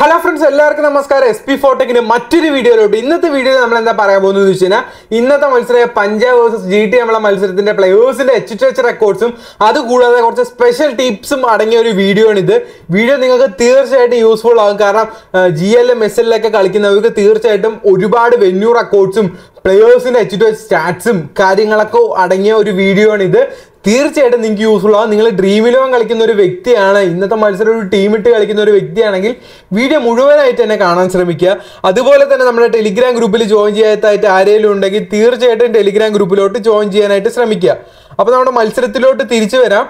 hello friends എല്ലാവർക്കും നമസ്കാരം S P ഫോർട്ടെക്കിന്റെ മറ്റൊരു വീഡിയോയിലോട്ട് ഇന്നത്തെ വീഡിയോയിൽ നമ്മൾ എന്താ പറയാൻ പോകുന്നത് എന്ന് വെച്ച് കഴിഞ്ഞാൽ ഇന്നത്തെ മത്സരം പഞ്ചാബ് വേഴ്സസ് ജി ടി നമ്മളെ മത്സരത്തിന്റെ പ്ലേയേഴ്സിന്റെ എച്ച് റെക്കോർഡ്സും അതുകൂടാതെ കുറച്ച് സ്പെഷ്യൽ ടിപ്സും അടങ്ങിയ ഒരു വീഡിയോ ആണ് ഇത് വീഡിയോ നിങ്ങൾക്ക് തീർച്ചയായിട്ടും യൂസ്ഫുൾ ആകും കാരണം ജി എൽ എം എസ് എല്ലൊക്കെ കളിക്കുന്നവർക്ക് തീർച്ചയായിട്ടും ഒരുപാട് വെന്യൂ റെക്കോർഡ്സും പ്ലേയേഴ്സിന്റെ എച്ച് ടു എച്ച് സ്റ്റാറ്റ്സും കാര്യങ്ങളൊക്കെ അടങ്ങിയ ഒരു വീഡിയോ ആണ് ഇത് തീർച്ചയായിട്ടും നിങ്ങൾക്ക് യൂസ്ഫുൾ ആവും നിങ്ങൾ ഡ്രീം ഇലവൻ കളിക്കുന്ന ഒരു വ്യക്തിയാണ് ഇന്നത്തെ മത്സരം ഒരു ടീം ഇട്ട് കളിക്കുന്ന ഒരു വ്യക്തിയാണെങ്കിൽ വീഡിയോ മുഴുവനായിട്ട് തന്നെ കാണാൻ ശ്രമിക്കുക അതുപോലെ തന്നെ നമ്മുടെ ടെലിഗ്രാം ഗ്രൂപ്പിൽ ജോയിൻ ചെയ്യാത്തായിട്ട് ആരെങ്കിലും ഉണ്ടെങ്കിൽ തീർച്ചയായിട്ടും ടെലിഗ്രാം ഗ്രൂപ്പിലോട്ട് ജോയിൻ ചെയ്യാനായിട്ട് ശ്രമിക്കുക അപ്പോൾ നമ്മുടെ മത്സരത്തിലോട്ട് തിരിച്ചു വരാം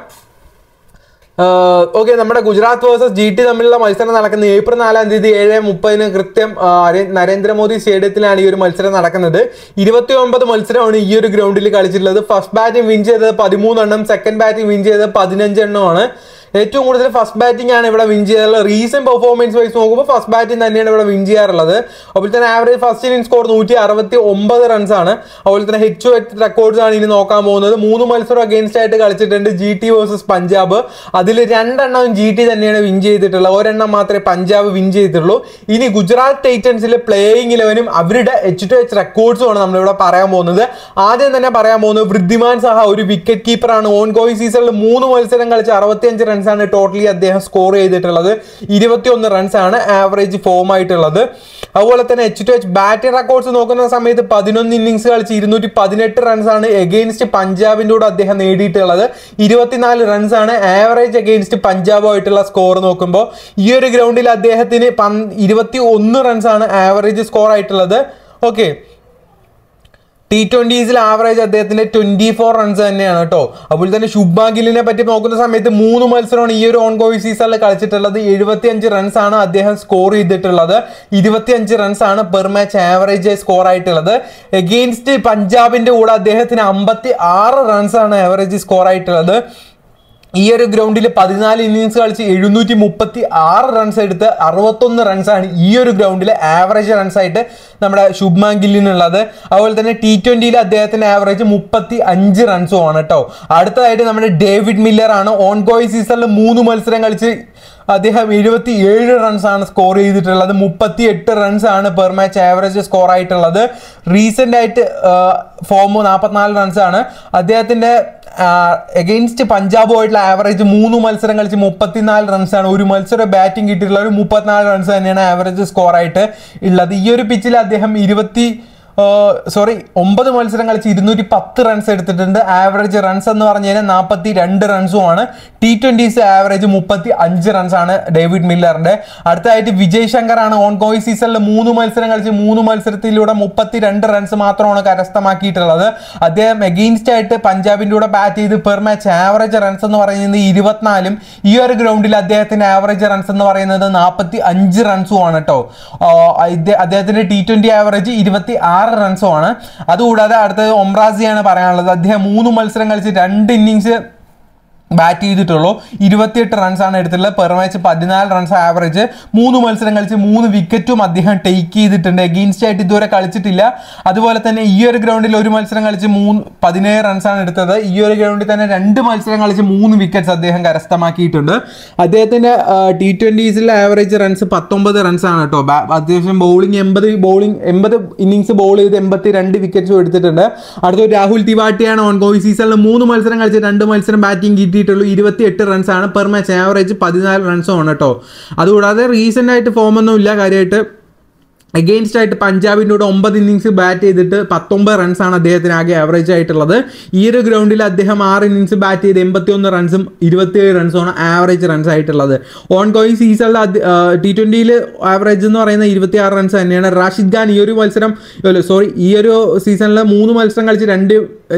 ഓക്കെ നമ്മുടെ ഗുജറാത്ത് വേഴ്സസ് ജി ടി തമ്മിലുള്ള മത്സരം നടക്കുന്ന ഏപ്രിൽ നാലാം തീയതി ഏഴ് മുപ്പതിന് കൃത്യം നരേന്ദ്രമോദി സ്റ്റേഡിയത്തിലാണ് ഈ ഒരു മത്സരം നടക്കുന്നത് ഇരുപത്തി ഒമ്പത് മത്സരമാണ് ഈ ഒരു ഗ്രൗണ്ടിൽ കളിച്ചിട്ടുള്ളത് ഫസ്റ്റ് ബാറ്റിംഗ് വിൻ ചെയ്തത് പതിമൂന്നെണ്ണം സെക്കൻഡ് ബാറ്റിംഗ് വിൻ ചെയ്തത് പതിനഞ്ചെണ്ണമാണ് ഏറ്റവും കൂടുതൽ ഫസ്റ്റ് ബാറ്റിംഗ് ആണ് ഇവിടെ വിൻ ചെയ്യാറുള്ളത് റീസെന്റ് പെർഫോമൻസ് വൈസ് നോക്കുമ്പോൾ ഫസ്റ്റ് ബാറ്റിംഗ് തന്നെയാണ് ഇവിടെ വിൻ ചെയ്യാറുള്ളത് അതുപോലെ തന്നെ ആവറേജ് ഫസ്റ്റ് ഇന്നിംഗ് സ്കോർ നൂറ്റി അറുപത്തി ഒമ്പത് റൺസ് ആണ് അതുപോലെ തന്നെ ഹെച്ച് ടു റെക്കോർഡ്സ് ആണ് ഇനി നോക്കാൻ പോകുന്നത് മൂന്ന് മത്സരം അഗേൻസ്റ്റ് ആയിട്ട് കളിച്ചിട്ടുണ്ട് ജി ടി വേഴ്സസ് പഞ്ചാബ് അതിൽ രണ്ടെണ്ണം ജി ടി തന്നെയാണ് വിൻ ചെയ്തിട്ടുള്ളത് ഒരെണ്ണം മാത്രമേ പഞ്ചാബ് വിൻ ചെയ്തിട്ടുള്ളൂ ഇനി ഗുജറാത്ത് ടൈറ്റൻസിലെ പ്ലേയിങ് ഇലവനും അവരുടെ എച്ച് ടു എച്ച് റെക്കോർഡ്സുമാണ് നമ്മളിവിടെ പറയാൻ പോകുന്നത് ആദ്യം തന്നെ പറയാൻ പോകുന്നത് വൃദ്ധിമാൻ സഹ ഒരു വിക്കറ്റ് കീപ്പറാണ് ഓൺ ഗോയി സീസണിൽ മൂന്ന് മത്സരം കളിച്ച് അറുപത്തിയഞ്ച് റൺ റൺസ് ആണ് ടോട്ടലി അദ്ദേഹം സ്കോർ ചെയ്തിട്ടുള്ളത് ഇരുപത്തിയൊന്ന് റൺസ് ആണ് ആവറേജ് ഫോം ആയിട്ടുള്ളത് അതുപോലെ തന്നെ H to H batting records നോക്കുന്ന സമയത്ത് പതിനൊന്ന് ഇന്നിങ്സ് കളിച്ച് ഇരുന്നൂറ്റി പതിനെട്ട് റൺസ് ആണ് എഗെയിൻസ്റ്റ് പഞ്ചാബിൻ്റെ കൂടെ അദ്ദേഹം നേടിയിട്ടുള്ളത് ഇരുപത്തിനാല് റൺസ് ആണ് ആവറേജ് എഗെയിൻസ്റ്റ് പഞ്ചാബുമായിട്ടുള്ള സ്കോർ നോക്കുമ്പോൾ ഈ ഒരു ഗ്രൗണ്ടിൽ അദ്ദേഹത്തിന് പന് ഇരുപത്തി ഒന്ന് റൺസ് ആണ് ആവറേജ് സ്കോർ ആയിട്ടുള്ളത് ഓക്കെ ടി ട്വന്റീസിൽ ആവറേജ് അദ്ദേഹത്തിന്റെ ട്വന്റി ഫോർ റൺസ് തന്നെയാണ് കേട്ടോ അതുപോലെ തന്നെ ശുഭാ ഗില്ലിനെ പറ്റി നോക്കുന്ന സമയത്ത് മൂന്ന് മത്സരമാണ് ഈ ഒരു ഓൺ സീസണിൽ കളിച്ചിട്ടുള്ളത് അഞ്ച് റൺസ് ആണ് അദ്ദേഹം സ്കോർ ചെയ്തിട്ടുള്ളത് അഞ്ച് റൺസ് ആണ് പെർ മാച്ച് ആവറേജ് സ്കോർ ആയിട്ടുള്ളത് എഗെയിൻസ്റ്റ് പഞ്ചാബിന്റെ കൂടെ അദ്ദേഹത്തിന് അമ്പത്തി ആറ് റൺസ് ആണ് ആവറേജ് സ്കോർ ആയിട്ടുള്ളത് ഈ ഒരു ഗ്രൗണ്ടിൽ പതിനാല് ഇന്നിങ്സ് കളിച്ച് എഴുന്നൂറ്റി മുപ്പത്തി ആറ് റൺസ് എടുത്ത് അറുപത്തൊന്ന് റൺസാണ് ഈ ഒരു ഗ്രൗണ്ടിലെ ആവറേജ് റൺസ് ആയിട്ട് നമ്മുടെ ശുഭ്മാൻ ഗില്ലിനുള്ളത് അതുപോലെ തന്നെ ടി ട്വന്റിയിൽ അദ്ദേഹത്തിന്റെ ആവറേജ് മുപ്പത്തി അഞ്ച് റൺസും ആണ് കേട്ടോ അടുത്തതായിട്ട് നമ്മുടെ ഡേവിഡ് മില്ലർ ആണ് ഓൺ ഗോയി സീസണിൽ മൂന്ന് മത്സരം കളിച്ച് അദ്ദേഹം എഴുപത്തി ഏഴ് റൺസാണ് സ്കോർ ചെയ്തിട്ടുള്ളത് മുപ്പത്തി എട്ട് റൺസാണ് പെർ മാച്ച് ആവറേജ് സ്കോർ ആയിട്ടുള്ളത് റീസെൻ്റ് ആയിട്ട് ഫോം നാൽപ്പത്തിനാല് റൺസാണ് അദ്ദേഹത്തിൻ്റെ എഗെയിൻസ്റ്റ് പഞ്ചാബുമായിട്ടുള്ള ആവറേജ് മൂന്ന് മത്സരം കളിച്ച് മുപ്പത്തിനാല് റൺസാണ് ഒരു മത്സരം ബാറ്റിംഗ് കിട്ടിയിട്ടുള്ള ഒരു മുപ്പത്തിനാല് റൺസ് തന്നെയാണ് ആവറേജ് സ്കോർ ആയിട്ട് ഉള്ളത് ഈ ഒരു പിച്ചിൽ അദ്ദേഹം ഇരുപത്തി സോറി ഒമ്പത് മത്സരം കളിച്ച് ഇരുന്നൂറ്റി പത്ത് റൺസ് എടുത്തിട്ടുണ്ട് ആവറേജ് റൺസ് എന്ന് പറഞ്ഞു കഴിഞ്ഞാൽ നാൽപ്പത്തി രണ്ട് റൺസുമാണ് ടി ട്വന്റീസ് ആവറേജ് മുപ്പത്തി അഞ്ച് ആണ് ഡേവിഡ് മില്ലറിന്റെ അടുത്തതായിട്ട് വിജയ് ശങ്കറാണ് ഓൺ ഗോയി സീസണിൽ മൂന്ന് മത്സരം കളിച്ച് മൂന്ന് മത്സരത്തിലൂടെ മുപ്പത്തി രണ്ട് റൺസ് മാത്രമാണ് കരസ്ഥമാക്കിയിട്ടുള്ളത് അദ്ദേഹം എഗെയിൻസ്റ്റ് ആയിട്ട് പഞ്ചാബിൻ്റെ കൂടെ ബാറ്റ് ചെയ്ത് പെർ മാച്ച് ആവറേജ് റൺസ് എന്ന് പറയുന്നത് ഇരുപത്തിനാലും ഈ ഒരു ഗ്രൗണ്ടിൽ അദ്ദേഹത്തിൻ്റെ ആവറേജ് റൺസ് എന്ന് പറയുന്നത് നാൽപ്പത്തി അഞ്ച് റൺസുമാണ് കേട്ടോ അദ്ദേഹത്തിൻ്റെ ടി ട്വൻറ്റി ആവറേജ് ഇരുപത്തി ആറ് ആറ് റൺസുമാണ് അതുകൂടാതെ അടുത്തത് ഒംറാസിയാണ് പറയാനുള്ളത് അദ്ദേഹം മൂന്ന് മത്സരം കളിച്ച് രണ്ട് ഇന്നിങ്സ് ബാറ്റ് ചെയ്തിട്ടുള്ളൂ ഇരുപത്തിയെട്ട് റൺസാണ് എടുത്തിട്ടുള്ളത് പെർ മാച്ച് പതിനാല് റൺസ് ആവറേജ് മൂന്ന് മത്സരം കളിച്ച് മൂന്ന് വിക്കറ്റും അദ്ദേഹം ടേക്ക് ചെയ്തിട്ടുണ്ട് എഗെയിൻസ്റ്റ് ആയിട്ട് ഇതുവരെ കളിച്ചിട്ടില്ല അതുപോലെ തന്നെ ഈ ഒരു ഗ്രൗണ്ടിൽ ഒരു മത്സരം കളിച്ച് മൂന്ന് പതിനേഴ് റൺസാണ് എടുത്തത് ഈ ഒരു ഗ്രൗണ്ടിൽ തന്നെ രണ്ട് മത്സരം കളിച്ച് മൂന്ന് വിക്കറ്റ്സ് അദ്ദേഹം കരസ്ഥമാക്കിയിട്ടുണ്ട് അദ്ദേഹത്തിൻ്റെ ടി ട്വൻറ്റീസിലെ ആവറേജ് റൺസ് പത്തൊമ്പത് റൺസാണ് കേട്ടോ അത്യാവശ്യം ബൗളിംഗ് എൺപത് ബൗളിംഗ് എൺപത് ഇന്നിങ്സ് ബോൾ ചെയ്ത് എൺപത്തി രണ്ട് വിക്കറ്റ്സും എടുത്തിട്ടുണ്ട് അടുത്ത രാഹുൽ തിവാട്ടിയാണ് ഓൺ ഗോയി സീസണിൽ മൂന്ന് മത്സരം കളിച്ച് രണ്ട് മത്സരം ബാറ്റിംഗ് കിട്ടി കിട്ടിയിട്ടുള്ളൂ ഇരുപത്തി എട്ട് റൺസാണ് പെർ മാച്ച് ആവറേജ് പതിനാല് ആണ് കേട്ടോ അതുകൂടാതെ റീസെൻ്റ് ആയിട്ട് ഫോമൊന്നും ഇല്ല കാര്യമായിട്ട് അഗെയിൻസ്റ്റ് ആയിട്ട് പഞ്ചാബിൻ്റെ കൂടെ ഒമ്പത് ഇന്നിങ്സ് ബാറ്റ് ചെയ്തിട്ട് പത്തൊമ്പത് റൺസാണ് അദ്ദേഹത്തിന് ആകെ ആവറേജ് ആയിട്ടുള്ളത് ഈ ഒരു ഗ്രൗണ്ടിൽ അദ്ദേഹം ആറ് ഇന്നിങ്സ് ബാറ്റ് ചെയ്ത് എൺപത്തിയൊന്ന് റൺസും ഇരുപത്തിയേഴ് റൺസുമാണ് ആവറേജ് റൺസ് ആയിട്ടുള്ളത് ഓൺ ഗോയിങ് സീസണിൽ ടി ട്വൻ്റിയിൽ ആവറേജ് എന്ന് പറയുന്ന ആറ് റൺസ് തന്നെയാണ് റാഷിദ് ഖാൻ ഈ ഒരു മത്സരം സോറി ഈ ഒരു സീസണിൽ മൂന്ന് മത്സരം കളിച്ച് രണ്ട്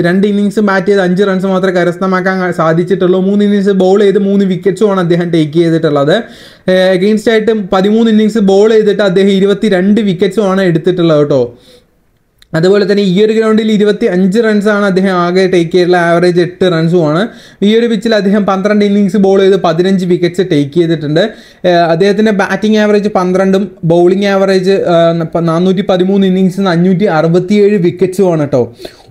രണ്ട് ഇന്നിങ്സ് ബാറ്റ് ചെയ്ത് അഞ്ച് റൺസ് മാത്രമേ കരസ്ഥമാക്കാൻ സാധിച്ചിട്ടുള്ളൂ മൂന്ന് ഇന്നിങ്സ് ബോൾ ചെയ്ത് മൂന്ന് വിക്കറ്റ്സുമാണ് അദ്ദേഹം ടേക്ക് ചെയ്തിട്ടുള്ളത് എഗെയിൻസ്റ്റ് ആയിട്ട് പതിമൂന്ന് ഇന്നിങ്സ് ബോൾ ചെയ്തിട്ട് അദ്ദേഹം ഇരുപത്തി രണ്ട് വിക്കറ്റ്സുമാണ് എടുത്തിട്ടുള്ളത് കേട്ടോ അതുപോലെ തന്നെ ഈ ഒരു ഗ്രൗണ്ടിൽ ഇരുപത്തി അഞ്ച് റൺസാണ് അദ്ദേഹം ആകെ ടേക്ക് ചെയ്തിട്ടുള്ള ആവറേജ് എട്ട് റൺസുമാണ് ഈ ഒരു പിച്ചിൽ അദ്ദേഹം പന്ത്രണ്ട് ഇന്നിങ്സ് ബോൾ ചെയ്ത് പതിനഞ്ച് വിക്കറ്റ്സ് ടേക്ക് ചെയ്തിട്ടുണ്ട് അദ്ദേഹത്തിൻ്റെ ബാറ്റിംഗ് ആവറേജ് പന്ത്രണ്ടും ബൗളിംഗ് ആവറേജ് നാനൂറ്റി പതിമൂന്ന് ഇന്നിങ്സ് അഞ്ഞൂറ്റി അറുപത്തിയേഴ് വിക്കറ്റ്സുമാണ് കേട്ടോ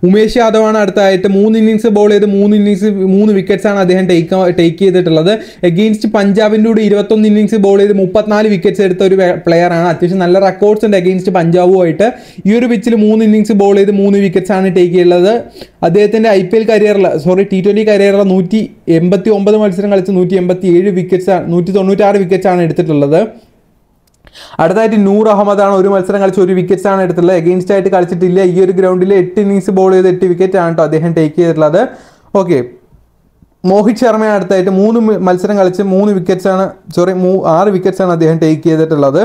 ഉമേഷ് യാദവാണ് അടുത്തായിട്ട് മൂന്ന് ഇന്നിങ്സ് ബോൾ ചെയ്ത് മൂന്ന് ഇന്നിങ്സ് മൂന്ന് വിക്കറ്റ്സ് ആണ് അദ്ദേഹം ടേക്ക് ടേക്ക് ചെയ്തിട്ടുള്ളത് എഗെയിൻസ്റ്റ് പഞ്ചാബിൻ്റെ കൂടെ ഇരുപത്തൊന്ന് ഇന്നിങ്സ് ബോൾ ചെയ്ത് മുപ്പത്തിനാല് വിക്കറ്റ്സ് എടുത്ത ഒരു പ്ലെയർ ആണ് അത്യാവശ്യം നല്ല റെക്കോർഡ്സ് ഉണ്ട് എഗെയിൻസ്റ്റ് പഞ്ചാബുമായിട്ട് ഈ ഒരു പിച്ചിൽ മൂന്ന് ഇന്നിങ്സ് ബോൾ ചെയ്ത് മൂന്ന് വിക്കറ്റ്സ് ആണ് ടേക്ക് ചെയ്യുള്ളത് അദ്ദേഹത്തിൻ്റെ ഐ പി എൽ കരിയറിൽ സോറി ടി ട്വൻ്റി കരിയറിൽ നൂറ്റി എൺപത്തി ഒമ്പത് മത്സരം കളിച്ച് നൂറ്റി എൺപത്തി ഏഴ് വിക്കറ്റ്സ് നൂറ്റി തൊണ്ണൂറ്റാറ് ആണ് എടുത്തിട്ടുള്ളത് അടുത്തായിട്ട് നൂർ അഹമ്മദാണ് ഒരു മത്സരം കളിച്ച് ഒരു വിക്കറ്റ്സ് ആണ് എടുത്തുള്ളത് എഗെയിൻസ്റ്റ് ആയിട്ട് കളിച്ചിട്ടില്ല ഈ ഒരു ഗ്രൗണ്ടിൽ എട്ട് ഇന്നിങ്സ് ബോൾ ചെയ്ത് എട്ട് വിക്കറ്റ് ആണ് കേട്ടോ അദ്ദേഹം ടേക്ക് ചെയ്തിട്ടുള്ളത് ഓക്കെ മോഹിത് ശർമ്മയാണ് അടുത്തായിട്ട് മൂന്ന് മത്സരം കളിച്ച് മൂന്ന് വിക്കറ്റ്സ് ആണ് സോറി ആറ് വിക്കറ്റ്സ് ആണ് അദ്ദേഹം ടേക്ക് ചെയ്തിട്ടുള്ളത്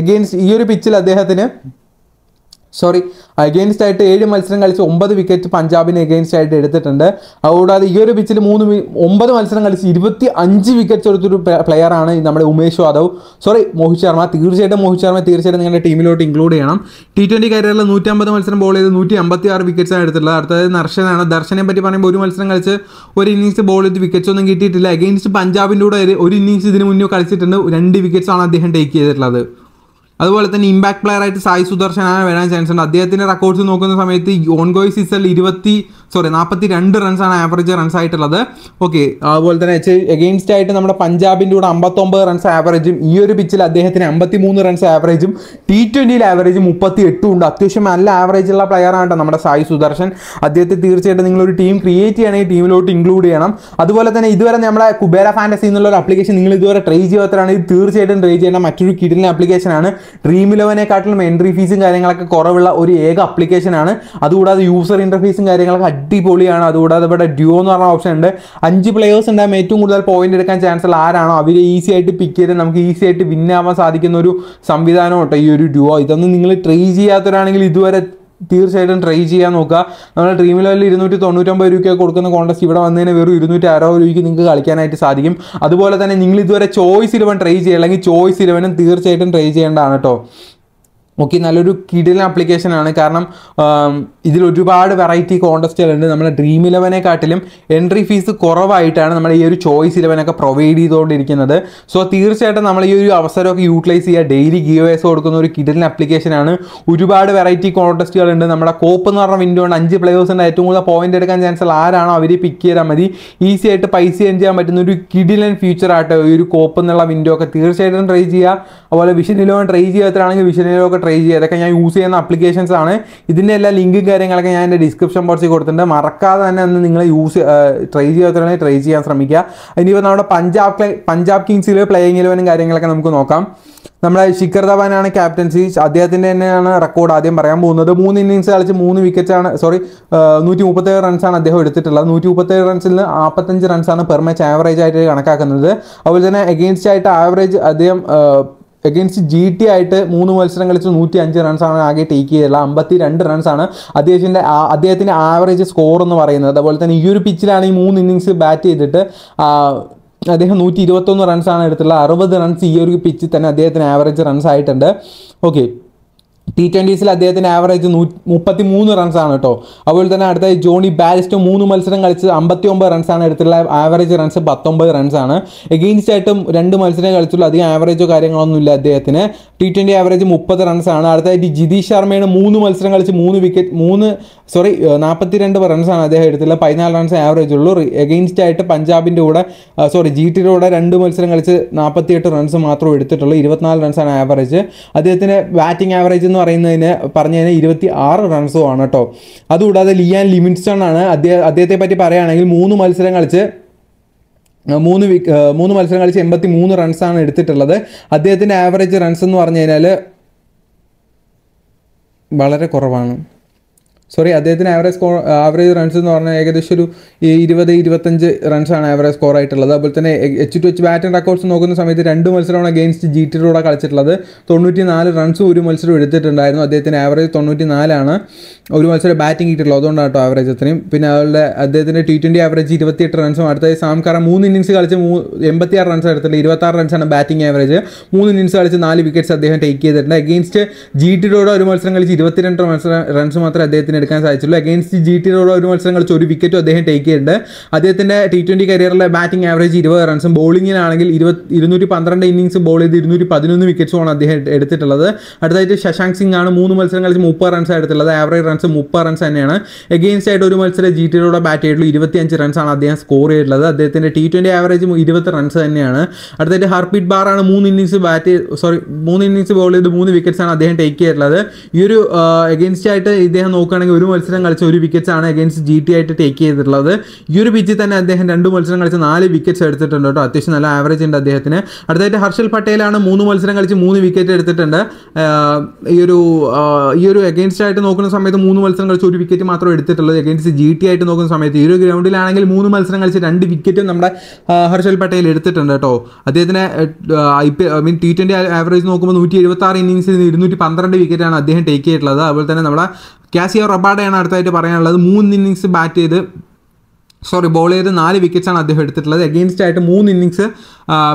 എഗെയിൻസ്റ്റ് ഈ ഒരു പിച്ചിൽ അദ്ദേഹത്തിന് സോറി അഗെയിൻസ്റ്റ് ആയിട്ട് ഏഴ് മത്സരം കളിച്ച് ഒമ്പത് വിക്കറ്റ് പഞ്ചാബിന് എഗെയിൻസ്റ്റ് ആയിട്ട് എടുത്തിട്ടുണ്ട് അതുകൂടാതെ ഈ ഒരു പിച്ചിൽ മൂന്ന് ഒമ്പത് മത്സരം കളിച്ച് ഇരുപത്തി അഞ്ച് വിക്കറ്റ് എടുത്തൊരു പ്ലെയറാണ് നമ്മുടെ ഉമേഷ് യാദവ് സോറി മോഹിത് ശർമ്മ തീർച്ചയായിട്ടും മോഹിത് ശർമ്മ തീർച്ചയായിട്ടും നിങ്ങളുടെ ടീമിലോട്ട് ഇൻക്ലൂഡ് ചെയ്യണം ടി ട്വൻ്റി കരിയറിൽ അമ്പത് മത്സരം ബോൾ ചെയ്ത് നൂറ്റി അമ്പത്തി ആറ് വിക്കറ്റ്സാണ് എടുത്തിട്ടുള്ളത് അടുത്തത് ദർശനാണ് ദർശനെ പറ്റി പറയുമ്പോൾ ഒരു മത്സരം കളിച്ച് ഒരു ഇന്നിങ്സ് ബോൾ ചെയ്ത് വിക്കറ്റ്സ് ഒന്നും കിട്ടിയിട്ടില്ല അഗെയിൻസ്റ്റ് പഞ്ചാബിൻ്റെ കൂടെ ഒരു ഇന്നിങ്സ് ഇതിന് മുന്നേ കളിച്ചിട്ടുണ്ട് രണ്ട് വിക്കറ്റ്സാണ് അദ്ദേഹം ടേക്ക് ചെയ്തിട്ടുള്ളത് അതുപോലെ തന്നെ ഇമ്പാക്ട് പ്ലെയർ ആയിട്ട് സായി സുദർശനാണ് വരാൻ ചാൻസ് ഉണ്ട് അദ്ദേഹത്തിന്റെ റെക്കോർഡ്സ് നോക്കുന്ന സമയത്ത് ഓൺ ഗോയ് സീസണിൽ ഇരുപത്തി സോറി നാൽപ്പത്തി രണ്ട് റൺസാണ് ആവറേജ് റൺസ് ആയിട്ടുള്ളത് ഓക്കെ അതുപോലെ തന്നെ എഗെയിൻസ്റ്റ് ആയിട്ട് നമ്മുടെ പഞ്ചാബിൻ്റെ കൂടെ അമ്പത്തൊമ്പത് റൺസ് ആവറേജും ഈ ഒരു പിച്ചിൽ അദ്ദേഹത്തിന് അമ്പത്തി മൂന്ന് റൺസ് ആവറേജും ടി ട്വൻറ്റിയിൽ ആവറേജ് മുപ്പത്തി എട്ടും ഉണ്ട് അത്യാവശ്യം നല്ല ആവറേജ് ഉള്ള പ്ലെയറാണ് നമ്മുടെ സായി സുദർശൻ അദ്ദേഹത്തെ തീർച്ചയായിട്ടും നിങ്ങളൊരു ടീം ക്രിയേറ്റ് ചെയ്യണമെങ്കിൽ ടീമിലോട്ട് ഇൻക്ലൂഡ് ചെയ്യണം അതുപോലെ തന്നെ ഇതുവരെ നമ്മുടെ കുബേര ഫാൻറ്റസി എന്നുള്ളൊരു അപ്ലിക്കേഷൻ നിങ്ങൾ ഇതുവരെ ട്രൈ ചെയ്യാത്തതാണ് ഇത് തീർച്ചയായിട്ടും ട്രൈ ചെയ്യേണ്ട മറ്റൊരു കിഡിലിൻ ആപ്ലിക്കേഷനാണ് ഡ്രീം ഇലവനെക്കാട്ടിലും എൻട്രി ഫീസും കാര്യങ്ങളൊക്കെ കുറവുള്ള ഒരു ഏക ആപ്ലിക്കേഷനാണ് അതുകൂടാതെ യൂസർ ഇൻ്റർഫീസും കാര്യങ്ങളൊക്കെ അടിപൊളിയാണ് അതുകൂടാതെ ഇവിടെ ഡ്യൂ എന്ന് പറഞ്ഞ ഓപ്ഷൻ ഉണ്ട് അഞ്ച് പ്ലെയേഴ്സ് ഉണ്ടാകും ഏറ്റവും കൂടുതൽ പോയിന്റ് എടുക്കാൻ ചാൻസ് ഉള്ള ആരാണോ അവർ ഈസി ആയിട്ട് പിക്ക് ചെയ്ത് നമുക്ക് ഈസി ആയിട്ട് വിൻ ആവാൻ സാധിക്കുന്ന ഒരു സംവിധാനം കേട്ടോ ഈ ഒരു ഡ്യൂ ഇതൊന്നും നിങ്ങൾ ട്രൈ ചെയ്യാത്തവരാണെങ്കിൽ ഇതുവരെ തീർച്ചയായിട്ടും ട്രൈ ചെയ്യാൻ നോക്കുക നമ്മുടെ ഡ്രീം ലെവലിൽ ഇരുന്നൂറ്റി തൊണ്ണൂറ്റൊമ്പത് രൂപയ്ക്ക് കൊടുക്കുന്ന കോൺടസ്റ്റ് ഇവിടെ വന്നതിന് വെറും ഇരുന്നൂറ്റി അറുപത് രൂപയ്ക്ക് നിങ്ങൾക്ക് കളിക്കാനായിട്ട് സാധിക്കും അതുപോലെ തന്നെ നിങ്ങൾ ഇതുവരെ ചോയ്സ് ഇലവൻ ട്രൈ ചെയ്യുക അല്ലെങ്കിൽ ചോയ്സ് ഇലവനും തീർച്ചയായിട്ടും ട്രൈ ചെയ്യേണ്ടതാണ് കേട്ടോ ഓക്കെ നല്ലൊരു ആപ്ലിക്കേഷൻ ആപ്ലിക്കേഷനാണ് കാരണം ഇതിൽ ഒരുപാട് വെറൈറ്റി ഉണ്ട് നമ്മുടെ ഡ്രീം ഇലവനെക്കാട്ടിലും എൻട്രി ഫീസ് കുറവായിട്ടാണ് നമ്മൾ ഈ ഒരു ചോയ്സ് ഇലവനൊക്കെ പ്രൊവൈഡ് ചെയ്തുകൊണ്ടിരിക്കുന്നത് സോ തീർച്ചയായിട്ടും നമ്മൾ ഈ ഒരു അവസരമൊക്കെ യൂട്ടിലൈസ് ചെയ്യുക ഡെയിലി ഗിയോസ് കൊടുക്കുന്ന ഒരു ആപ്ലിക്കേഷൻ ആപ്ലിക്കേഷനാണ് ഒരുപാട് വെറൈറ്റി ഉണ്ട് നമ്മുടെ കോപ്പ് എന്ന് പറഞ്ഞ വിൻഡോ ഉണ്ട് അഞ്ച് പ്ലേയേഴ്സിൻ്റെ ഏറ്റവും കൂടുതൽ പോയിന്റ് എടുക്കാൻ ചാൻസ് ആരാണോ അവരെ പിക്ക് ചെയ്താൽ മതി ഈസി ആയിട്ട് പൈസ എൻ ചെയ്യാൻ പറ്റുന്ന ഒരു ഫ്യൂച്ചർ ആയിട്ട് ഈ ഒരു കോപ്പ് എന്നുള്ള വിൻഡോ ഒക്കെ തീർച്ചയായിട്ടും ട്രൈ ചെയ്യുക അതുപോലെ വിഷൻ ഇലവൻ ട്രൈ ചെയ്യാത്തവരാണെങ്കിൽ വിഷൻ ഇലവൊക്കെ ട്രൈ ചെയ്യുക ഇതൊക്കെ ഞാൻ യൂസ് ചെയ്യുന്ന അപ്ലിക്കേഷൻസ് ആണ് ഇതിൻ്റെ എല്ലാ ലിങ്കും കാര്യങ്ങളൊക്കെ ഞാൻ എൻ്റെ ഡിസ്ക്രിപ്ഷൻ ബോക്സിൽ കൊടുത്തിട്ടുണ്ട് മറക്കാതെ തന്നെ ഒന്ന് നിങ്ങൾ യൂസ് ട്രൈ ചെയ്യാത്തവരാണെങ്കിൽ ട്രൈ ചെയ്യാൻ ശ്രമിക്കുക ഇനിയിപ്പോൾ നമ്മുടെ പഞ്ചാബ് പഞ്ചാബ് കിങ്സിൽ പ്ലേയിങ് ഇലവനും കാര്യങ്ങളൊക്കെ നമുക്ക് നോക്കാം നമ്മുടെ ശിഖർ ധവാനാണ് ക്യാപ്റ്റൻസി അദ്ദേഹത്തിൻ്റെ തന്നെയാണ് റെക്കോർഡ് ആദ്യം പറയാൻ പോകുന്നത് മൂന്ന് ഇന്നിങ്സ് കളിച്ച് മൂന്ന് വിക്കറ്റാണ് സോറി നൂറ്റി മുപ്പത്തേഴ് റൺസാണ് അദ്ദേഹം എടുത്തിട്ടുള്ളത് നൂറ്റി മുപ്പത്തേഴ് റൺസിൽ നിന്ന് നാൽപ്പത്തഞ്ച് റൺസാണ് പെർ മാച്ച് ആവറേജ് ആയിട്ട് കണക്കാക്കുന്നത് അതുപോലെ തന്നെ എഗെയിൻസ്റ്റ് ആയിട്ട് ആവറേജ് അദ്ദേഹം എഗൈൻസ്റ്റ് ജി ടി ആയിട്ട് മൂന്ന് മത്സരം കളിച്ച് നൂറ്റി അഞ്ച് റൺസാണ് ആകെ ടേക്ക് ചെയ്തിട്ടുള്ള അമ്പത്തി രണ്ട് റൺസാണ് അദ്ദേഹത്തിൻ്റെ അദ്ദേഹത്തിൻ്റെ ആവറേജ് സ്കോർ എന്ന് പറയുന്നത് അതുപോലെ തന്നെ ഈ ഒരു പിച്ചിലാണ് ഈ മൂന്ന് ഇന്നിങ്സ് ബാറ്റ് ചെയ്തിട്ട് അദ്ദേഹം നൂറ്റി ഇരുപത്തൊന്ന് റൺസാണ് എടുത്തിട്ടുള്ളത് അറുപത് റൺസ് ഈ ഒരു പിച്ചിൽ തന്നെ അദ്ദേഹത്തിന് ആവറേജ് റൺസ് ആയിട്ടുണ്ട് ഓക്കെ ടി ട്വൻറ്റീസിൽ അദ്ദേഹത്തിന് ആവറേജ് നൂ മുപ്പത്തി മൂന്ന് റൺസാണ് കേട്ടോ അതുപോലെ തന്നെ അടുത്ത ജോണി ബാരിസ്റ്റോ മൂന്ന് മത്സരം കളിച്ച് അമ്പത്തി ഒമ്പത് റൺസാണ് എടുത്തിട്ടുള്ള ആവറേജ് റൺസ് പത്തൊമ്പത് റൺസാണ് എഗെയിൻസ്റ്റ് ആയിട്ടും രണ്ട് മത്സരം കളിച്ചുള്ളൂ അധികം ആവറേജോ കാര്യങ്ങളൊന്നും ഇല്ല അദ്ദേഹത്തിന് ടി ട്വൻറ്റി ആവറേജ് മുപ്പത് റൺസാണ് അടുത്തായിട്ട് ജിതീഷ് ശർമ്മയാണ് മൂന്ന് മത്സരം കളിച്ച് മൂന്ന് വിക്കറ്റ് മൂന്ന് സോറി നാൽപ്പത്തി രണ്ട് റൺസാണ് അദ്ദേഹം എടുത്തിട്ടുള്ളത് പതിനാല് റൺസ് ആവറേജ് ഉള്ളൂ എഗെയിൻസ്റ്റ് ആയിട്ട് പഞ്ചാബിൻ്റെ കൂടെ സോറി ജി ടിയുടെ കൂടെ രണ്ട് മത്സരം കളിച്ച് എട്ട് റൺസ് മാത്രമേ എടുത്തിട്ടുള്ളൂ ഇരുപത്തിനാല് റൺസാണ് ആവറേജ് അദ്ദേഹത്തിൻ്റെ ബാറ്റിംഗ് ആവറേജ് എന്ന് പറയുന്നതിന് കഴിഞ്ഞാൽ ഇരുപത്തി ആറ് റൺസും ആണ് കേട്ടോ അതുകൂടാതെ ലിയാൻ ലിമിൻസ്റ്റൺ ആണ് അദ്ദേഹം അദ്ദേഹത്തെ പറ്റി പറയുകയാണെങ്കിൽ മൂന്ന് മത്സരം കളിച്ച് മൂന്ന് വിക്ക് മൂന്ന് മത്സരം കളിച്ച് എൺപത്തി മൂന്ന് റൺസാണ് എടുത്തിട്ടുള്ളത് അദ്ദേഹത്തിൻ്റെ ആവറേജ് റൺസ് എന്ന് പറഞ്ഞു കഴിഞ്ഞാൽ വളരെ കുറവാണ് സോറി അദ്ദേഹത്തിന് ആവറേജ് സ്കോർ ആവറേജ് റൺസ് എന്ന് പറഞ്ഞാൽ ഏകദേശം ഒരു ഇരുപത് ഇരുപത്തഞ്ച് റൺസാണ് ആവറേജ് സ്കോർ ആയിട്ടുള്ളത് അതുപോലെ തന്നെ H to H batting records നോക്കുന്ന സമയത്ത് രണ്ട് മത്സരമാണ് അഗെയിൻസ്റ്റ് ജി ടിയിലൂടെ കളിച്ചിട്ടുള്ളത് തൊണ്ണൂറ്റി നാല് റൺസ് ഒരു മത്സരം എടുത്തിട്ടുണ്ടായിരുന്നു അദ്ദേഹത്തിന് ആവറേജ് തൊണ്ണൂറ്റി നാലാണ് ഒരു മത്സരം ബാറ്റിംഗ് കിട്ടിയിട്ടുള്ളത് അതുകൊണ്ടാണ് കേട്ടോ ആവറേജ് അത്രയും പിന്നെ അവരുടെ അദ്ദേഹത്തിൻ്റെ ടി ട്വൻ്റി ആവറേജ് ഇരുപത്തിയെട്ട് റൺസും സാം സാംകാറ മൂന്ന് ഇന്നിങ്സ് കളിച്ച് മൂ ആറ് റൺസ് എടുത്തിട്ടുള്ളത് ഇരുപത്താറ് റൺസാണ് ബാറ്റിംഗ് ആവറേജ് മൂന്ന് ഇന്നിങ്സ് കളിച്ച് നാല് വിക്കറ്റ്സ് അദ്ദേഹം ടേക്ക് ചെയ്തിട്ടുണ്ട് അഗെയിൻസ്റ്റ് ജി ടിയിലൂടെ ഒരു മത്സരം കളിച്ച് ഇരുപത്തിരണ്ട് മത്സരം റൺസ് മാത്രമേ അദ്ദേഹത്തിന് എടുക്കാൻ സാധിച്ചുള്ളൂ അഗൈൻസ്റ്റ് ജി റോഡ് ഒരു മത്സരം കളിച്ച് ഒരു വിക്കറ്റും അദ്ദേഹം ടേക്ക് ചെയ്തിട്ടുണ്ട് അദ്ദേഹത്തിൻ്റെ ടി ട്വൻ്റി കരിയറിലെ ബാറ്റിംഗ് ആവറേജ് ഇരുപത് റൺസും ബോളിങ്ങിനാണെങ്കിൽ ഇരുപത് ഇരുന്നൂറ്റി പന്ത്രണ്ട് ഇന്നിങ്സ് ബോൾ ചെയ്ത് ഇരുന്നൂറ്റി പതിനൊന്ന് വിക്കറ്റ്സുമാണ് അദ്ദേഹം എടുത്തിട്ടുള്ളത് അടുത്തായിട്ട് ശശാങ്ക് സിംഗ് ആണ് മൂന്ന് മത്സരം കളിച്ച് മുപ്പത് റൺസ് എടുത്തിട്ടുള്ളത് ആവറേജ് റൺസ് മുപ്പത് റൺസ് തന്നെയാണ് എഗെയിൻസ്റ്റ് ആയിട്ട് ഒരു മത്സരം ജി റോഡ് ബാറ്റ് ചെയ്തിട്ടുള്ളൂ ഇരുപത്തിയഞ്ച് റൺസാണ് അദ്ദേഹം സ്കോർ ചെയ്തിട്ടുള്ളത് അദ്ദേഹത്തിൻ്റെ ടി ട്വൻ്റി ആവറേജ് ഇരുപത് റൺസ് തന്നെയാണ് അടുത്തായിട്ട് ബാർ ആണ് മൂന്ന് ഇന്നിങ്സ് ബാറ്റ് സോറി മൂന്ന് ഇന്നിങ്സ് ബോൾ ചെയ്ത് മൂന്ന് വിക്കറ്റ്സ് ആണ് അദ്ദേഹം ടേക്ക് ചെയ്തിട്ടുള്ളത് ഈ ഒരു എഗെയിൻസ്റ്റ് ആയിട്ട് ഇദ്ദേഹം നോക്കുകയാണെങ്കിൽ ഒരു മത്സരം കളിച്ച ഒരു വിക്കറ്റ്സാണ് അഗേൻസ്റ്റ് ജി ടി ആയിട്ട് ടേക്ക് ചെയ്തിട്ടുള്ളത് ഈ ഒരു പിച്ചിൽ തന്നെ അദ്ദേഹം രണ്ട് മത്സരം കളിച്ച് നാല് വിക്കറ്റ്സ് എടുത്തിട്ടുണ്ട് കേട്ടോ അത്യാവശ്യം നല്ല ആവറേജ് ഉണ്ട് അദ്ദേഹത്തിന് അടുത്തായിട്ട് ഹർഷൽ പട്ടേലാണ് മൂന്ന് മത്സരം കളിച്ച് മൂന്ന് വിക്കറ്റ് എടുത്തിട്ടുണ്ട് ഈ ഒരു ഈ ഒരു അഗേൻസ്റ്റ് ആയിട്ട് നോക്കുന്ന സമയത്ത് മൂന്ന് മത്സരം കളിച്ച് ഒരു വിക്കറ്റ് മാത്രം എടുത്തിട്ടുള്ളൂ അഗേൻസ്റ്റ് ജി ടി ആയിട്ട് നോക്കുന്ന സമയത്ത് ഈ ഒരു ഗ്രൗണ്ടിലാണെങ്കിൽ മൂന്ന് മത്സരം കളിച്ച് രണ്ട് വിക്കറ്റും നമ്മുടെ ഹർഷൽ പട്ടേൽ എടുത്തിട്ടുണ്ട് കേട്ടോ അദ്ദേഹത്തിന് I P I mean T twenty average നോക്കുമ്പോൾ നൂറ്റി എഴുപത്തി ആറ് ഇന്നിങ്സിൽ ഇരുന്നൂറ്റി പന്ത്രണ്ട് വിക്കറ്റാണ് അദ്ദേഹം ടേക്ക് ചെയ്തിട്ടുള്ളത് അതുപോലെ തന്നെ നമ്മുടെ കാസിയോ റബാഡയാണ് അടുത്തായിട്ട് പറയാനുള്ളത് മൂന്ന് ഇന്നിങ്സ് ബാറ്റ് ചെയ്ത് സോറി ബോൾ ചെയ്ത് നാല് വിക്കറ്റ്സാണ് അദ്ദേഹം എടുത്തിട്ടുള്ളത് എഗെയിൻസ്റ്റ് ആയിട്ട് മൂന്ന് ഇന്നിങ്സ്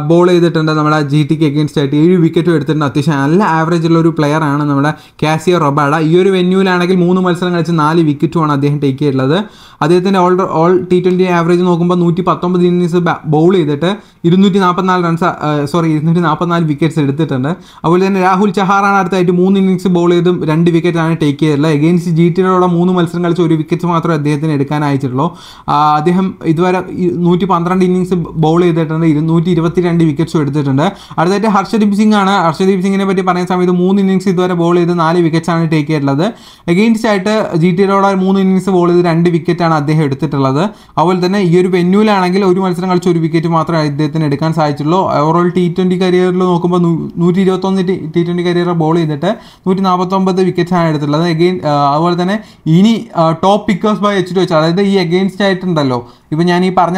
ബോൾ ചെയ്തിട്ടുണ്ട് നമ്മുടെ ജി ടിക്ക് എഗെയിൻസ്റ്റ് ആയിട്ട് ഏഴ് വിക്കറ്റും എടുത്തിട്ടുണ്ട് അത്യാവശ്യം നല്ല ആവറേജുള്ള ഒരു പ്ലെയർ ആണ് നമ്മുടെ കാസിയോ റൊബാഡ ഈ ഒരു വെന്യൂലാണെങ്കിൽ മൂന്ന് മത്സരം കളിച്ച് നാല് വിക്കറ്റുമാണ് അദ്ദേഹം ടേക്ക് ചെയ്തിട്ടുള്ളത് അദ്ദേഹത്തിൻ്റെ all all T twenty average നോക്കുമ്പോൾ നൂറ്റി പത്തൊമ്പത് ഇന്നിങ്സ് ബൗൾ ചെയ്തിട്ട് ഇരുന്നൂറ്റി നാൽപ്പത്തിനാല് റൺസ് സോറി ഇരുന്നൂറ്റി നാൽപ്പത്തിനാല് വിക്കറ്റ്സ് എടുത്തിട്ടുണ്ട് അതുപോലെ തന്നെ രാഹുൽ ചഹാറാണ് അടുത്തായിട്ട് മൂന്ന് ഇന്നിങ്സ് ബൗൾ ചെയ്തും രണ്ട് വിക്കറ്റാണ് ടേക്ക് ചെയ്തിട്ടുള്ളത് എഗെയിൻസ്റ്റ് ജി ടിയിലുള്ള മൂന്ന് മത്സരം കളിച്ച് ഒരു വിക്കറ്റ് മാത്രമേ അദ്ദേഹത്തിന് എടുക്കാൻ അയച്ചിട്ടുള്ളൂ അദ്ദേഹം ഇതുവരെ നൂറ്റി പന്ത്രണ്ട് ഇന്നിങ്സ് ബൗൾ ചെയ്തിട്ടുണ്ട് ഇരുന്നൂറ്റി ഇരുപത്തി രണ്ട് വിക്കറ്റ്സും എടുത്തിട്ടുണ്ട് അടുത്തായിട്ട് ഹർഷദീപ് സിംഗ് ആണ് ഹർഷദീപ് സിംഗിനെ പറ്റി പറയുന്ന സമയത്ത് മൂന്ന് ഇന്നിങ്സ് ഇതുവരെ ബോൾ ചെയ്ത് നാല് വിക്കറ്റ്സാണ് ടേക്ക് ചെയ്തിട്ടുള്ളത് എഗെയിൻസ്റ്റ് ആയിട്ട് ജി ടിയിലുള്ള മൂന്ന് ഇന്നിങ്സ് ബോൾ ചെയ്ത് രണ്ട് വിക്കറ്റ് വിക്കറ്റാണ് അദ്ദേഹം എടുത്തിട്ടുള്ളത് അതുപോലെ തന്നെ ഈ ഒരു വെന്യൂലാണെങ്കിൽ ഒരു മത്സരം കളിച്ച് ഒരു വിക്കറ്റ് മാത്രമേ അദ്ദേഹത്തിന് എടുക്കാൻ സാധിച്ചുള്ളൂ ഓവറോൾ ടി ട്വൻറ്റി കരിയറിൽ നോക്കുമ്പോൾ നൂറ്റി ഇരുപത്തൊന്ന് ടി ട്വൻറ്റി കരിയർ ബോൾ ചെയ്തിട്ട് നൂറ്റി നാൽപ്പത്തൊമ്പത് വിക്കറ്റാണ് എടുത്തിട്ടുള്ളത് എഗെയിൻ അതുപോലെ തന്നെ ഇനി top pickers by H to അതായത് ഈ എഗെയിൻസ്റ്റ് ആയിട്ടുണ്ടല്ലോ ഇപ്പോൾ ഞാൻ ഈ പറഞ്ഞ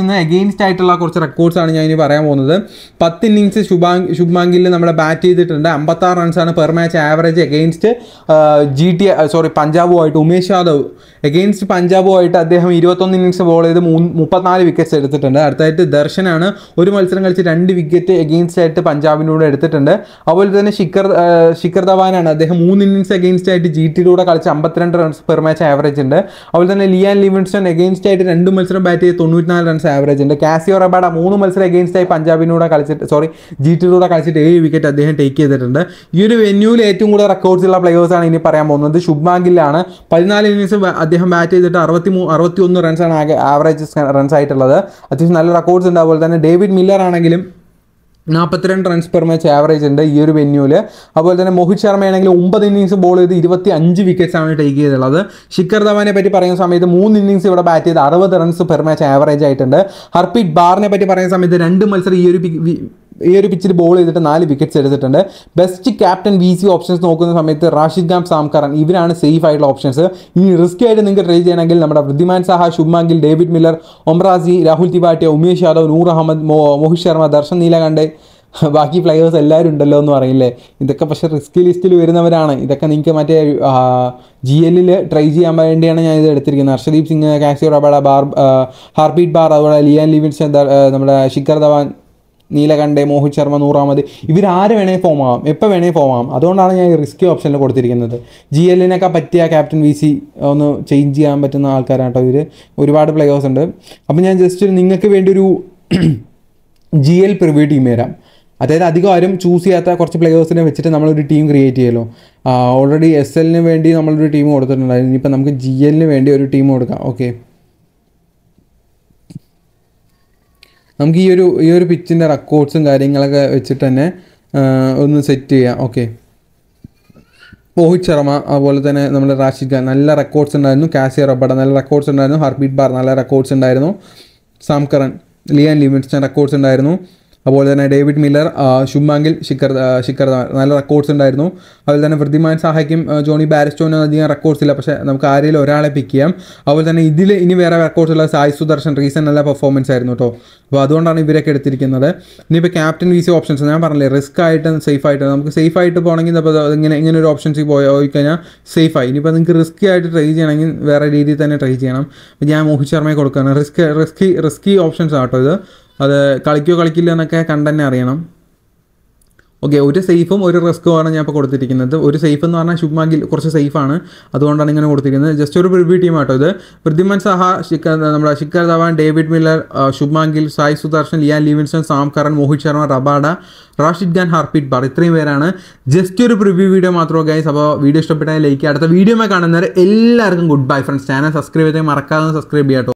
നിന്ന് എഗെയിൻസ്റ്റ് ആയിട്ടുള്ള കുറച്ച് റെക്കോർഡ്സ് ആണ് ഞാൻ ഇനി പറയാൻ പോകുന്നത് പത്ത് ഇന്നിങ്സ് ശുഭാങ് ശുഭാങ്കിൽ നമ്മുടെ ബാറ്റ് ചെയ്തിട്ടുണ്ട് അമ്പത്താറ് റൺസാണ് per match average against G T sorry പഞ്ചാബുമായിട്ട് ഉമേഷ് യാദവ് എഗെയിൻസ്റ്റ് പഞ്ചാബ് ആയിട്ട് അദ്ദേഹം ഇരുപത്തൊന്ന് ഇന്നിങ്സ് ബോൾ ചെയ്ത് മുപ്പത്തിനാല് വിക്കറ്റ്സ് എടുത്തിട്ടുണ്ട് അടുത്തായിട്ട് ദർശനാണ് ഒരു മത്സരം കളിച്ച് രണ്ട് വിക്കറ്റ് എഗെയിൻസ്റ്റ് ആയിട്ട് പഞ്ചാബിനോട് എടുത്തിട്ടുണ്ട് അതുപോലെ തന്നെ ശിഖർ ശിഖർ ധവാനാണ് അദ്ദേഹം മൂന്ന് ഇന്നിങ്സ് എഗെയിൻസ്റ്റ് ആയിട്ട് ജി ടിയിലൂടെ കളിച്ച് അമ്പത്തിരണ്ട് റൺസ് പെർ മാച്ച് ആവറേജ് ഉണ്ട് അതുപോലെ തന്നെ ലിയാൻ ലിവിൻസ്റ്റൺ എഗെയിൻസ്റ്റ് ആയിട്ട് രണ്ട് മത്സരം ബാറ്റ് ചെയ്ത് തൊണ്ണൂറ്റിനാല് റൺസ് ആവറേജ് ഉണ്ട് കാസിയോ റബാഡ മൂന്ന് മത്സരം എഗെയിൻസ്റ്റ് ആയി പഞ്ചാബിനൂടെ കളിച്ചിട്ട് സോറി ജി ടിയിലൂടെ കളിച്ചിട്ട് ഏഴ് വിക്കറ്റ് അദ്ദേഹം ടേക്ക് ചെയ്തിട്ടുണ്ട് ഈ ഒരു വെന്യൂവിൽ ഏറ്റവും കൂടുതൽ റെക്കോർഡ്സ് ഉള്ള പ്ലെയേഴ്സാണ് ഇനി പറയാൻ പോകുന്നത് ശുഭ്മാൻ പതിനാല് ഇന്നിങ്സ് അദ്ദേഹം ബാറ്റ് ചെയ്തിട്ട് അറുപത്തി അറുപത്തി മൂ അറുപത്തി ഒന്ന് റൺസാണ് ആകെ ആവറേജ് റൺസ് ആയിട്ടുള്ളത് അത്യാവശ്യം നല്ല റെക്കോർഡ്സ് ഉണ്ട് അതുപോലെ തന്നെ ഡേവിഡ് മില്ലർ ആണെങ്കിലും നാൽപ്പത്തിരണ്ട് റൺസ് പെർ മാച്ച് ആവറേജ് ഉണ്ട് ഈ ഒരു വെന്യൂവിൽ അതുപോലെ തന്നെ മോഹിത് ശർമ്മ ആണെങ്കിൽ ഒമ്പത് ഇന്നിങ്സ് ബോൾ ചെയ്ത് ഇരുപത്തി അഞ്ച് വിക്കറ്റ്സ് ആണ് ടേക്ക് ചെയ്തിട്ടുള്ളത് ശിഖർ ധവാനെ പറ്റി പറയുന്ന സമയത്ത് മൂന്ന് ഇന്നിങ്സ് ഇവിടെ ബാറ്റ് ചെയ്ത് അറുപത് റൺസ് പെർ മാച്ച് ആവറേജ് ആയിട്ടുണ്ട് ഹർപീറ്റ് ബാറിനെ പറ്റി പറയുന്ന സമയത്ത് രണ്ട് മത്സരം ഈ ഒരു ഈ ഒരു പിച്ചിൽ ബോൾ ചെയ്തിട്ട് നാല് വിക്കറ്റ്സ് എടുത്തിട്ടുണ്ട് best captain V C options നോക്കുന്ന സമയത്ത് റാഷിദ് ഖാൻ സാംകറൻ ഇവരാണ് സേഫ് ആയിട്ടുള്ള ഓപ്ഷൻസ് ഇനി റിസ്ക് ആയിട്ട് നിങ്ങൾക്ക് ട്രൈ ചെയ്യണമെങ്കിൽ നമ്മുടെ വൃദ്ധിമാൻ സാഹ ശുഭ്മാങ്കിൽ ഡേവിഡ് മില്ലർ ഒംറാസി രാഹുൽ തിവാട്ടിയ ഉമേഷ് യാദവ് നൂർ അഹമ്മദ് മോഹിത് ശർമ്മ ദർശൻ നീലകണ്ഠേ ബാക്കി പ്ലെയേഴ്സ് എല്ലാവരും ഉണ്ടല്ലോ എന്ന് പറയില്ലേ ഇതൊക്കെ പക്ഷേ റിസ്ക് ലിസ്റ്റിൽ വരുന്നവരാണ് ഇതൊക്കെ നിങ്ങൾക്ക് മറ്റേ ജി എല്ലിൽ ട്രൈ ചെയ്യാൻ വേണ്ടിയാണ് ഞാൻ ഇത് എടുത്തിരിക്കുന്നത് ഹർഷദീപ് സിംഗ് കാസി റബാഡ ബാർ ഹാർപീറ്റ് ബാർ അതുപോലെ ലിയാൻ ലിവിൻസ് നമ്മുടെ ശിഖർ ധവാൻ നീലകണ്ഠേ മോഹിത് ശർമ്മ നൂറാമത് ഇവരാര് വേണേൽ ഫോം ആവാം എപ്പോൾ വേണേൽ ഫോം ആവാം അതുകൊണ്ടാണ് ഞാൻ റിസ്കി ഓപ്ഷനിൽ കൊടുത്തിരിക്കുന്നത് ജി എല്ലിനൊക്കെ പറ്റിയ ക്യാപ്റ്റൻ വി സി ഒന്ന് ചേഞ്ച് ചെയ്യാൻ പറ്റുന്ന ആൾക്കാരാണ് ഇവർ ഒരുപാട് പ്ലേയേഴ്സ് ഉണ്ട് അപ്പം ഞാൻ ജസ്റ്റ് നിങ്ങൾക്ക് വേണ്ടി ഒരു ജി എൽ പ്രിവ്യൂ ടീം തരാം അതായത് അധികം ആരും ചൂസ് ചെയ്യാത്ത കുറച്ച് പ്ലേയേഴ്സിനെ വെച്ചിട്ട് നമ്മളൊരു ടീം ക്രിയേറ്റ് ചെയ്യലോ ഓൾറെഡി എസ് എല്ലിന് വേണ്ടി നമ്മളൊരു ടീം കൊടുത്തിട്ടുണ്ടായിരുന്നു ഇനിയിപ്പോൾ നമുക്ക് ജി എല്ലിന് വേണ്ടി ഒരു ടീം കൊടുക്കാം ഓക്കെ നമുക്ക് ഈ ഒരു ഈ ഒരു പിച്ചിൻ്റെ റെക്കോർഡ്സും കാര്യങ്ങളൊക്കെ വെച്ചിട്ട് തന്നെ ഒന്ന് സെറ്റ് ചെയ്യാം ഓക്കെ രോഹിത് ശർമ്മ അതുപോലെ തന്നെ നമ്മുടെ റാഷിദ് ഖാൻ നല്ല റെക്കോർഡ്സ് ഉണ്ടായിരുന്നു കാസിയ റബഡ നല്ല റെക്കോർഡ്സ് ഉണ്ടായിരുന്നു ഹർബീറ്റ് ബാർ നല്ല റെക്കോർഡ്സ് ഉണ്ടായിരുന്നു സാംകറൻ ലിയാൻ ലിമിറ്റ്സ് റെക്കോർഡ്സ് ഉണ്ടായിരുന്നു അതുപോലെ തന്നെ ഡേവിഡ് മില്ലർ ശുഭാങ്കിൽ ശിഖർ ശിഖർ നല്ല റെക്കോർഡ്സ് ഉണ്ടായിരുന്നു അതുപോലെ തന്നെ വൃദ്ധിമാൻ സഹായിക്കും ജോണി ബാരിസ്റ്റോനും അധികം റെക്കോർഡ്സ് ഇല്ല പക്ഷേ നമുക്ക് ആരെയും ഒരാളെ പിക്ക് ചെയ്യാം അതുപോലെ തന്നെ ഇതിൽ ഇനി വേറെ റെക്കോർഡ്സ് ഉള്ള സായി സുദർശൻ റീസെൻ്റ് നല്ല പെർഫോമൻസ് ആയിരുന്നു കേട്ടോ അപ്പോൾ അതുകൊണ്ടാണ് ഇവരൊക്കെ എടുത്തിരിക്കുന്നത് ഇനിയിപ്പോൾ ക്യാപ്റ്റൻ വി സി ഓപ്ഷൻസ് ഞാൻ പറഞ്ഞില്ലേ റിസ്ക് ആയിട്ട് സേഫ് ആയിട്ട് നമുക്ക് സേഫ് ആയിട്ട് പോകണമെങ്കിൽ അപ്പോൾ ഇങ്ങനെ ഇങ്ങനെ ഒരു ഓപ്ഷൻസ് പോയി കഴിഞ്ഞാൽ സേഫ് ആയി ഇനിയിപ്പോൾ നിങ്ങൾക്ക് റിസ്കി ആയിട്ട് ട്രൈ ചെയ്യണമെങ്കിൽ വേറെ രീതിയിൽ തന്നെ ട്രൈ ചെയ്യണം ഞാൻ മോഹിത് ശർമ്മയെ കൊടുക്കുകയാണ് റിസ്ക് റിസ്കി റിസ്കി ഓപ്ഷൻസ് ആട്ടോ ഇത് അത് കളിക്കോ കളിക്കില്ല എന്നൊക്കെ കണ്ടെന്നെ അറിയണം ഓക്കെ ഒരു സേഫും ഒരു റിസ്ക്കുമാണ് ഞാൻ ഇപ്പോൾ കൊടുത്തിരിക്കുന്നത് ഒരു സേഫ് എന്ന് പറഞ്ഞാൽ ശുഭ്മാൻ ഗിൽ കുറച്ച് സേഫാണ് അതുകൊണ്ടാണ് ഇങ്ങനെ കൊടുത്തിരിക്കുന്നത് ജസ്റ്റ് ഒരു പ്രിവ്യൂ ടീമാട്ടോ ഇത് വൃദ്ധിമൻ സഹ ശിഖർ നമ്മുടെ Shikhar Dhawan David Miller Shubman Gill Sai Sudharsan Liam Livingstone Sam Curran Mohit Sharma Rabada Rashid Khan Harpreet Brar ഇത്രയും പേരാണ് ജസ്റ്റ് ഒരു പ്രിവ്യൂ വീഡിയോ മാത്രമേ ഗൈസ് അപ്പോൾ വീഡിയോ ഇഷ്ടപ്പെട്ടാൽ ലൈക്ക് അടുത്ത വീഡിയോ കാണുന്നവർ എല്ലാവർക്കും good bye friends channel subscribe ചെയ്താൽ മറക്കാതെ സബ്സ്ക്രൈബ് ചെയ്യാം